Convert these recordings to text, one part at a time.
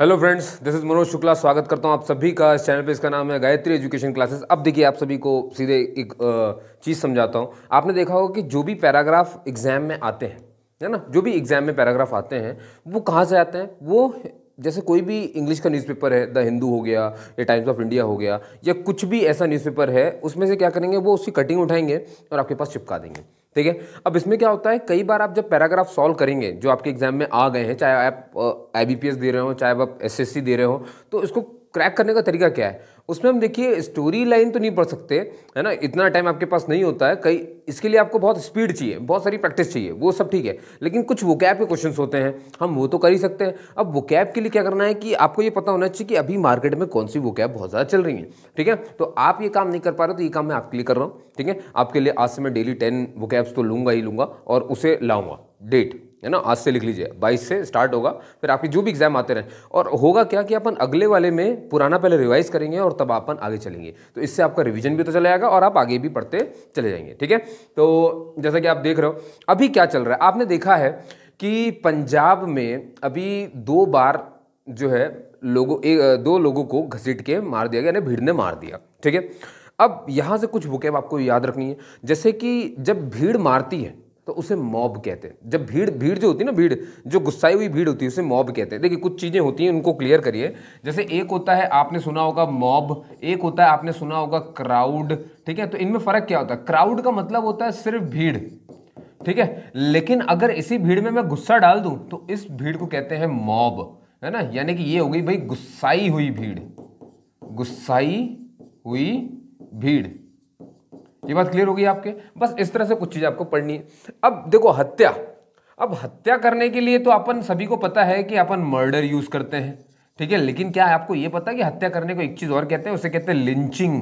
hello friends this is Manoj Shukla स्वागत करता हूं आप सभी का इस चैनल पे इसका नाम है गायत्री एजुकेशन क्लासेस अब देखिए आप सभी को सीधे एक चीज़ समझाता हूं आपने देखा होगा कि जो भी पैराग्राफ एग्ज़ाम में आते हैं है ना जो भी एग्ज़ाम में पैराग्राफ आते हैं वो कहाँ से आते हैं वो जैसे कोई भी इंग्लिश का न्यूज़पेपर है द हिंदू हो गया या टाइम्स ऑफ इंडिया हो गया या कुछ भी ऐसा न्यूज़पेपर है उसमें से क्या करेंगे वो उसकी कटिंग उठाएंगे और आपके पास चिपका देंगे ठीक है अब इसमें क्या होता है कई बार आप जब पैराग्राफ सॉल्व करेंगे जो आपके एग्जाम में आ गए हैं चाहे आप आई बी दे रहे हो चाहे आप एस दे रहे हो तो इसको क्रैक करने का तरीका क्या है उसमें हम देखिए स्टोरी लाइन तो नहीं पढ़ सकते है ना इतना टाइम आपके पास नहीं होता है कई इसके लिए आपको बहुत स्पीड चाहिए बहुत सारी प्रैक्टिस चाहिए वो सब ठीक है लेकिन कुछ वो कैब के क्वेश्चन होते हैं हम वो तो कर ही सकते हैं अब वो कैब के लिए क्या करना है कि आपको ये पता होना चाहिए कि अभी मार्केट में कौन सी वो कैब बहुत ज़्यादा चल रही है ठीक है तो आप ये काम नहीं कर पा रहे तो ये काम मैं आपके लिए कर रहा हूँ ठीक है आपके लिए आज से मैं डेली टेन वोकैब्स तो लूँगा ही लूँगा और उसे लाऊँगा डेट है ना आज से लिख लीजिए बाईस से स्टार्ट होगा फिर आपके जो भी एग्जाम आते रहे और होगा क्या कि अपन अगले वाले में पुराना पहले रिवाइज करेंगे और तब अपन आगे चलेंगे तो इससे आपका रिविजन भी तो चला जाएगा और आप आगे भी पढ़ते चले जाएंगे ठीक है तो जैसा कि आप देख रहे हो अभी क्या चल रहा है आपने देखा है कि पंजाब में अभी दो बार जो है लोगों एक दो लोगों को घसीट के मार दिया गया यानी भीड़ ने मार दिया ठीक है अब यहाँ से कुछ बुकेब आपको याद रखनी है जैसे कि जब भीड़ मारती है तो उसे मॉब कहते हैं जब भीड़ भीड़ जो होती है ना भीड़ जो गुस्साई हुई भीड़ होती है उसे मॉब कहते हैं देखिए कुछ चीज़ें होती हैं उनको क्लियर करिए जैसे एक होता है आपने सुना होगा मॉब एक होता है आपने सुना होगा क्राउड ठीक है तो इनमें फ़र्क क्या होता है क्राउड का मतलब होता है सिर्फ भीड़ ठीक है लेकिन अगर इसी भीड़ में मैं गुस्सा डाल दूँ तो इस भीड़ को कहते हैं मॉब है ना यानी कि ये हो गई भाई गुस्साई हुई भीड़ गुस्साई हुई भीड़ ये बात क्लियर होगी आपके बस इस तरह से कुछ चीज़ आपको पढ़नी है अब देखो हत्या अब हत्या करने के लिए तो अपन सभी को पता है कि अपन मर्डर यूज़ करते हैं ठीक है लेकिन क्या है आपको ये पता है कि हत्या करने को एक चीज़ और कहते हैं उसे कहते हैं लिंचिंग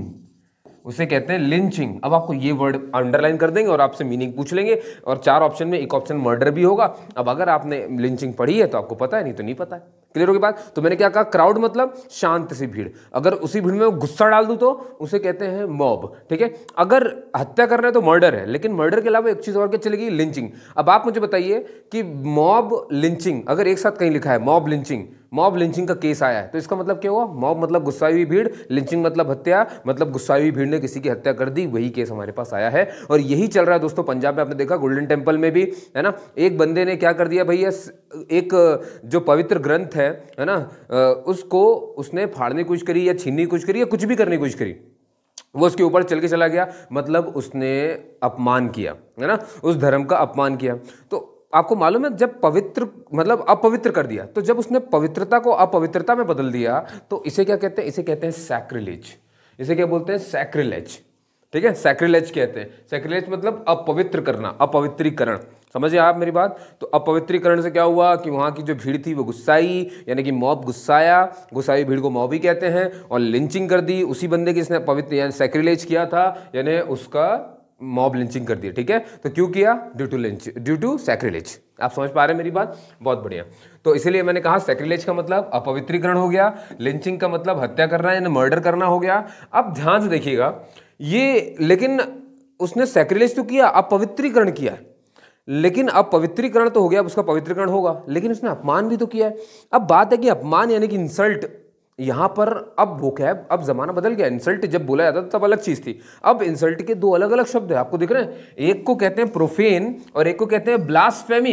उसे कहते हैं लिंचिंग अब आपको ये वर्ड अंडरलाइन कर देंगे और आपसे मीनिंग पूछ लेंगे और चार ऑप्शन में एक ऑप्शन मर्डर भी होगा अब अगर आपने लिंचिंग पढ़ी है तो आपको पता है नहीं तो नहीं पता है क्लियर होगी बात तो मैंने क्या कहा क्राउड मतलब शांत सी भीड़ अगर उसी भीड़ में गुस्सा डाल दूँ तो उसे कहते हैं मॉब ठीक है अगर हत्या करना है तो मर्डर है लेकिन मर्डर के अलावा एक चीज़ और क्या चलेगी लिंचिंग अब आप मुझे बताइए कि मॉब लिंचिंग अगर एक साथ कहीं लिखा है मॉब लिंचिंग मॉब लिंचिंग का केस आया है तो इसका मतलब क्या हुआ मॉब मतलब गुस्साई हुई भीड़ लिंचिंग मतलब हत्या मतलब गुस्साई हुई भीड़ ने किसी की हत्या कर दी वही केस हमारे पास आया है और यही चल रहा है दोस्तों पंजाब में आपने देखा गोल्डन टेम्पल में भी है ना एक बंदे ने क्या कर दिया भैया एक जो पवित्र ग्रंथ है है है ना उसको उसने फाड़ने की कोशिश करी या छीनने की कोशिश करी या कुछ भी करने की कोशिश करी वो उसके ऊपर चल के चला गया मतलब उसने अपमान किया है ना उस धर्म का अपमान किया तो आपको मालूम है जब पवित्र मतलब अपवित्र कर दिया तो जब उसने पवित्रता को अपवित्रता में बदल दिया तो इसे क्या कहते हैं इसे कहते हैं सैक्रिलेज इसे क्या बोलते हैं सैक्रिलेज ठीक है सैक्रिलेज कहते हैं सैक्रिलेज मतलब अपवित्र करना अपवित्रीकरण समझे आप मेरी बात तो अपवित्रीकरण से क्या हुआ कि वहाँ की जो भीड़ थी वो गुस्साई यानी कि मॉब गुस्साया गुस्साई भीड़ को मॉब ही कहते हैं और लिंचिंग कर दी उसी बंदे की इसने पवित्र यानी सेक्रिलेज किया था यानी उसका मॉब लिंचिंग कर दी ठीक है तो क्यों किया due to lynch due to sacrilege आप समझ पा रहे हैं मेरी बात बहुत बढ़िया तो इसीलिए मैंने कहा सेक्रिलेज का मतलब अपवित्रीकरण हो गया लिंचिंग का मतलब हत्या करना यानी मर्डर करना हो गया अब ध्यान से देखिएगा ये लेकिन उसने सेक्रिलेज तो किया अपवित्रीकरण किया है लेकिन अब पवित्रीकरण तो हो गया अब उसका पवित्रीकरण होगा लेकिन उसने अपमान भी तो किया है अब बात है कि अपमान यानी कि इंसल्ट यहाँ पर अब वो क्या है अब ज़माना बदल गया इंसल्ट जब बोला जाता था तब अलग चीज़ थी अब इंसल्ट के दो अलग अलग शब्द हैं आपको दिख रहे हैं एक को कहते हैं प्रोफेन और एक को कहते हैं ब्लास्फेमी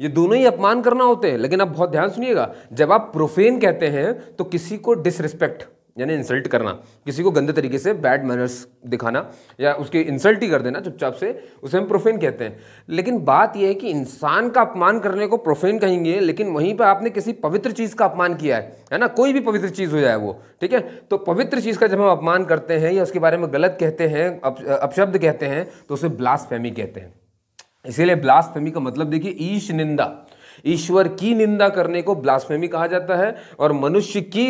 ये दोनों ही अपमान करना होते हैं लेकिन आप बहुत ध्यान सुनिएगा जब आप प्रोफेन कहते हैं तो किसी को डिसरिस्पेक्ट यानी इंसल्ट करना किसी को गंदे तरीके से बैड मैनर्स दिखाना या उसके इंसल्ट ही कर देना चुपचाप से उसे हम प्रोफेन कहते हैं लेकिन बात यह है कि इंसान का अपमान करने को प्रोफेन कहेंगे लेकिन वहीं पर आपने किसी पवित्र चीज़ का अपमान किया है है ना कोई भी पवित्र चीज़ हो जाए वो ठीक है तो पवित्र चीज़ का जब हम अपमान करते हैं या उसके बारे में गलत कहते हैं अपशब्द कहते हैं तो उसे ब्लास्ट कहते हैं इसीलिए ब्लास्ट का मतलब देखिए ईश निंदा ईश्वर की निंदा करने को ब्लास्मेमी कहा जाता है और मनुष्य की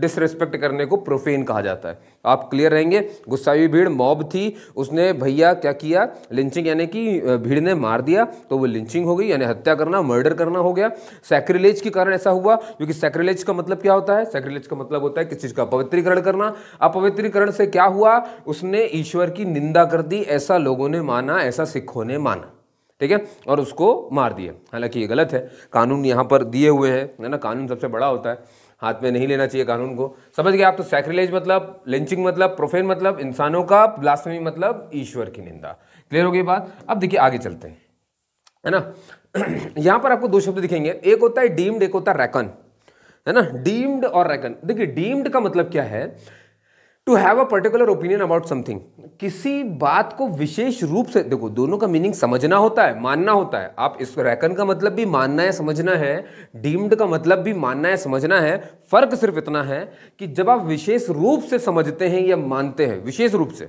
डिसरिस्पेक्ट करने को प्रोफेन कहा जाता है आप क्लियर रहेंगे हुई भीड़ मॉब थी उसने भैया क्या किया लिंचिंग यानी कि भीड़ ने मार दिया तो वो लिंचिंग हो गई यानी हत्या करना मर्डर करना हो गया सैक्रिलेज के कारण ऐसा हुआ क्योंकि सैक्रिलेज का मतलब क्या होता है सैक्रिलेज का मतलब होता है किस चीज़ का अपवित्रीकरण करना अपवित्रीकरण से क्या हुआ उसने ईश्वर की निंदा कर दी ऐसा लोगों ने माना ऐसा सिखों ने माना ठीक है और उसको मार दिए हालांकि ये गलत है कानून यहाँ पर दिए हुए हैं है ना कानून सबसे बड़ा होता है हाथ में नहीं लेना चाहिए कानून को समझ गए आप तो सैक्रिलेज मतलब लिंचिंग मतलब प्रोफेन मतलब इंसानों का ब्लास्मी मतलब ईश्वर की निंदा क्लियर हो गई बात अब देखिए आगे चलते हैं है ना यहाँ पर आपको दो शब्द दिखेंगे एक होता है डीम्ड एक होता है रैकन है ना डीम्ड और रैकन देखिए डीम्ड का मतलब क्या है to have a particular opinion about something किसी बात को विशेष रूप से देखो दोनों का मीनिंग समझना होता है मानना होता है आप इस रैकन का मतलब भी मानना है समझना है डीम्ड का मतलब भी मानना है समझना है फर्क सिर्फ इतना है कि जब आप विशेष रूप से समझते हैं या मानते हैं विशेष रूप से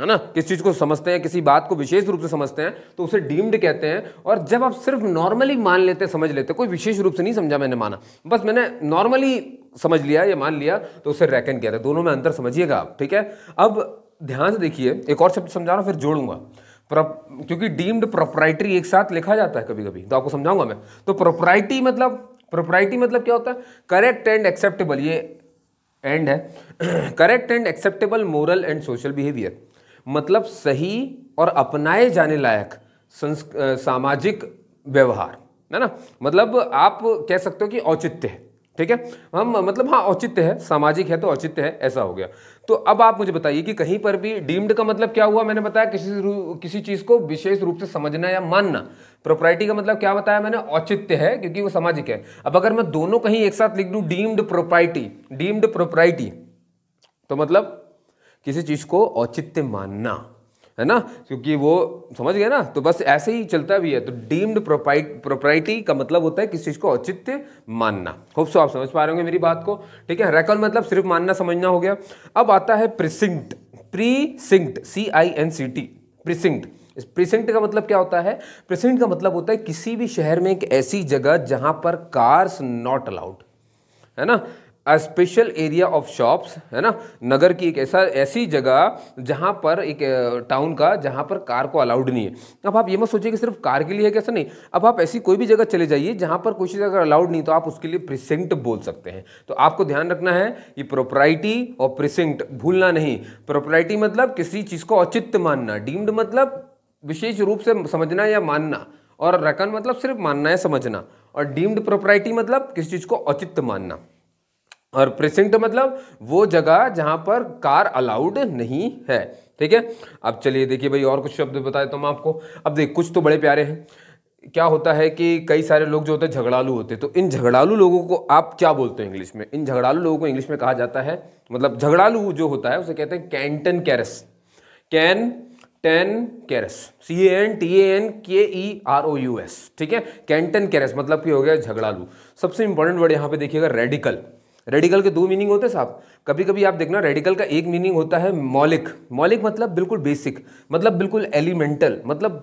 है ना किस चीज़ को समझते हैं किसी बात को विशेष रूप से समझते हैं तो उसे डीम्ड कहते हैं और जब आप सिर्फ नॉर्मली मान लेते समझ लेते कोई विशेष रूप से नहीं समझा मैंने माना बस मैंने नॉर्मली समझ लिया या मान लिया तो उसे रैकन कहते हैं दोनों में अंतर समझिएगा आप ठीक है अब ध्यान से देखिए एक और शब्द समझा रहा फिर जोड़ूंगा क्योंकि डीम्ड प्रोपराइटरी एक साथ लिखा जाता है कभी कभी तो आपको समझाऊंगा मैं तो प्रोपराइटी मतलब प्रोपराइटी मतलब क्या होता है करेक्ट एंड एक्सेप्टेबल ये एंड है correct and acceptable moral and social behaviour मतलब सही और अपनाए जाने लायक सामाजिक व्यवहार है ना मतलब आप कह सकते हो कि औचित्य है ठीक है हम मतलब हाँ औचित्य है सामाजिक है तो औचित्य है ऐसा हो गया तो अब आप मुझे बताइए कि कहीं पर भी डीम्ड का मतलब क्या हुआ मैंने बताया किसी किसी चीज़ को विशेष रूप से समझना या मानना प्रोपर्टी का मतलब क्या बताया मैंने औचित्य है क्योंकि वो सामाजिक है अब अगर मैं दोनों कहीं एक साथ लिख दू डीम्ड प्रोपर्टी डीम्ड प्रोपर्टी तो मतलब किसी चीज़ को औचित्य मानना है ना क्योंकि वो समझ गए ना तो बस ऐसे ही चलता भी है तो डीम्ड प्रोपराइटी का मतलब होता है किसी चीज़ को औचित्य मानना होप सो आप समझ पा रहे होंगे मेरी बात को ठीक है रेकॉर्ड मतलब सिर्फ मानना समझना हो गया अब आता है precinct precinct C I N C T precinct precinct का मतलब क्या होता है प्रिसिंक्ट का मतलब होता है किसी भी शहर में एक ऐसी जगह जहां पर कार्स नॉट अलाउड है ना a special area of shops है ना नगर की एक ऐसा ऐसी जगह जहाँ पर एक टाउन का जहाँ पर कार को अलाउड नहीं है अब आप ये मत सोचिए कि सिर्फ कार के लिए है कैसा नहीं अब आप ऐसी कोई भी जगह चले जाइए जहाँ पर कोई चीज़ अगर अलाउड नहीं तो आप उसके लिए प्रिसेंट बोल सकते हैं तो आपको ध्यान रखना है ये प्रोपराइटी और प्रिसेंट भूलना नहीं प्रोपराइटी मतलब किसी चीज़ को औचित्य मानना डीम्ड मतलब विशेष रूप से समझना या मानना और रकन मतलब सिर्फ मानना या समझना और डीम्ड प्रोपराइटी मतलब किसी चीज़ को औचित्य मानना और प्रिसिंक्ट मतलब वो जगह जहां पर कार अलाउड नहीं है ठीक है अब चलिए देखिए भाई और कुछ शब्द बता देता हूँ मैं आपको अब देख कुछ तो बड़े प्यारे हैं क्या होता है कि कई सारे लोग जो होते हैं झगड़ालू होते हैं तो इन झगड़ालू लोगों को आप क्या बोलते हैं इंग्लिश में इन झगड़ालू लोगों को इंग्लिश में कहा जाता है मतलब झगड़ालू जो होता है उसे कहते हैं cantankerous cantankerous C N T N K E R O U S ठीक है कैंटन कैरस मतलब क्या हो गया झगड़ालू सबसे इंपॉर्टेंट वर्ड यहाँ पे देखिएगा रेडिकल रेडिकल के दो मीनिंग होते साहब कभी कभी आप देखना रेडिकल का एक मीनिंग होता है मौलिक मौलिक मतलब बिल्कुल बेसिक मतलब बिल्कुल एलिमेंटल मतलब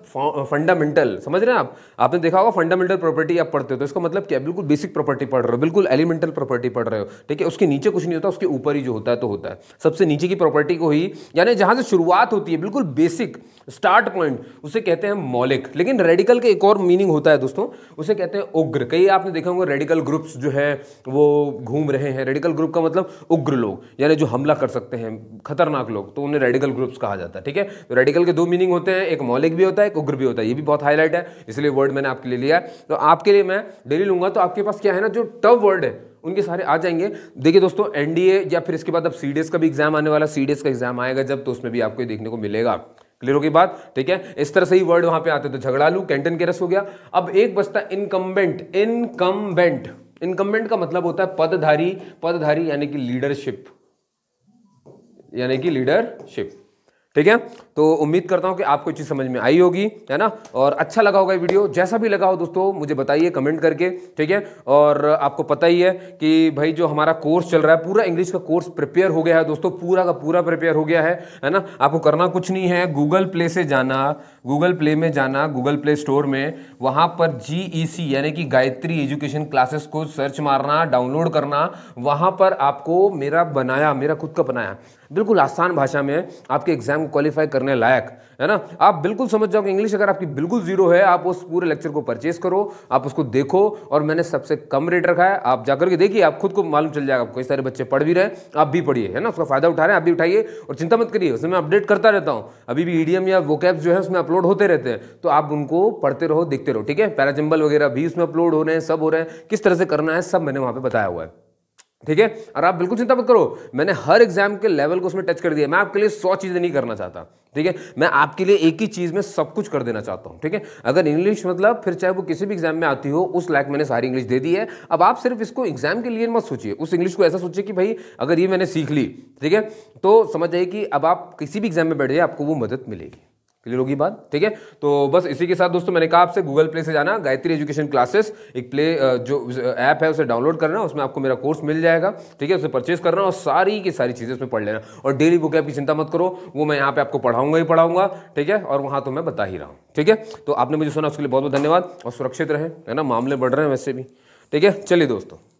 फंडामेंटल समझ रहे हैं आप आपने देखा होगा फंडामेंटल प्रॉपर्टी आप पढ़ते हो तो इसका मतलब क्या बिल्कुल बेसिक प्रॉपर्टी पढ़ रहे हो बिल्कुल एलिमेंटल प्रॉपर्टी पढ़ रहे हो ठीक है उसके नीचे कुछ नहीं होता उसके ऊपर ही जो होता है तो होता है सबसे नीचे की प्रॉपर्टी को ही यानी जहाँ से शुरुआत होती है बिल्कुल बेसिक स्टार्ट पॉइंट उसे कहते हैं मौलिक लेकिन रेडिकल का एक और मीनिंग होता है दोस्तों उसे कहते हैं उग्र कई आपने देखा होगा रेडिकल ग्रुप्स जो है वो घूम रहे हैं रेडिकल ग्रुप का मतलब उग्र लोग लोग यानी जो हमला कर सकते हैं खतरनाक लोग तो उन्हें रेडिकल ग्रुप्स कहा जाता है ठीक है तो रेडिकल के दो मीनिंग होते हैं एक मौलिक भी होता है एक उग्र भी होता है ये भी बहुत हाईलाइट है इसलिए वर्ड मैंने आपके लिए लिया तो आपके लिए मैं डेली लूंगा तो आपके पास क्या है ना जो टफ वर्ड है उनके सारे आ जाएंगे देखिए दोस्तों एनडीए या फिर इसके बाद अब सी का भी एग्जाम आने वाला सी का एग्जाम आएगा जब तो उसमें भी आपको देखने को मिलेगा क्लियर होगी बात ठीक है इस तरह से ही वर्ड वहां पे आते तो झगड़ा लू कैंटन के रस हो गया अब एक बचता इनकम्बेंट इनकम्बेंट इनकम्बेंट का मतलब होता है पदधारी पदधारी यानी कि लीडरशिप यानी कि लीडरशिप ठीक है तो उम्मीद करता हूँ कि आपको चीज़ समझ में आई होगी है ना और अच्छा लगा होगा वीडियो जैसा भी लगा हो दोस्तों मुझे बताइए कमेंट करके ठीक है और आपको पता ही है कि भाई जो हमारा कोर्स चल रहा है पूरा इंग्लिश का कोर्स प्रिपेयर हो गया है दोस्तों पूरा का पूरा प्रिपेयर हो गया है है ना आपको करना कुछ नहीं है गूगल प्ले से जाना गूगल प्ले में जाना गूगल प्ले स्टोर में वहाँ पर जी e यानी कि गायत्री एजुकेशन क्लासेस को सर्च मारना डाउनलोड करना वहाँ पर आपको मेरा बनाया मेरा खुद का बनाया बिल्कुल आसान भाषा में आपके एग्जाम को क्वालिफाई करने लायक है ना आप बिल्कुल समझ जाओ कि इंग्लिश अगर आपकी बिल्कुल जीरो है आप उस पूरे लेक्चर को परचेज करो आप उसको देखो और मैंने सबसे कम रेट रखा है आप जाकर के देखिए आप खुद को मालूम चल जाएगा कई सारे बच्चे पढ़ भी रहे आप भी पढ़िए है ना उसका फायदा उठा रहे हैं आप भी उठाइए और चिंता मत करिए उसमें मैं अपडेट करता रहता हूँ अभी भी ईडीएम या वो जो है उसमें अपलोड होते रहते हैं तो आप उनको पढ़ते रहो देखते रहो ठीक है पैराजिम्बल वगैरह भी उसमें अपलोड हो रहे हैं सब हो रहे हैं किस तरह से करना है सब मैंने वहाँ पर बताया हुआ है ठीक है और आप बिल्कुल चिंता मत करो मैंने हर एग्जाम के लेवल को उसमें टच कर दिया मैं आपके लिए सौ चीज़ें नहीं करना चाहता ठीक है मैं आपके लिए एक ही चीज़ में सब कुछ कर देना चाहता हूँ ठीक है अगर इंग्लिश मतलब फिर चाहे वो किसी भी एग्जाम में आती हो उस लाइक मैंने सारी इंग्लिश दे दी है अब आप सिर्फ इसको एग्जाम के लिए मत सोचिए उस इंग्लिश को ऐसा सोचिए कि भाई अगर ये मैंने सीख ली ठीक है तो समझ जाइए कि अब आप किसी भी एग्जाम में बैठ जाए आपको वो मदद मिलेगी क्लियर होगी बात ठीक है तो बस इसी के साथ दोस्तों मैंने कहा आपसे गूगल प्ले से जाना गायत्री एजुकेशन क्लासेस एक प्ले जो ऐप है उसे डाउनलोड करना उसमें आपको मेरा कोर्स मिल जाएगा ठीक है उसे परचेज करना और सारी की सारी चीज़ें उसमें पढ़ लेना और डेली बुक ऐप की चिंता मत करो वो मैं यहाँ पे आपको पढ़ाऊंगा ही पढ़ाऊंगा ठीक है और वहाँ तो मैं बता ही रहा हूँ ठीक है तो आपने मुझे सुना उसके लिए बहुत बहुत धन्यवाद और सुरक्षित रहें है ना मामले बढ़ रहे हैं वैसे भी ठीक है चलिए दोस्तों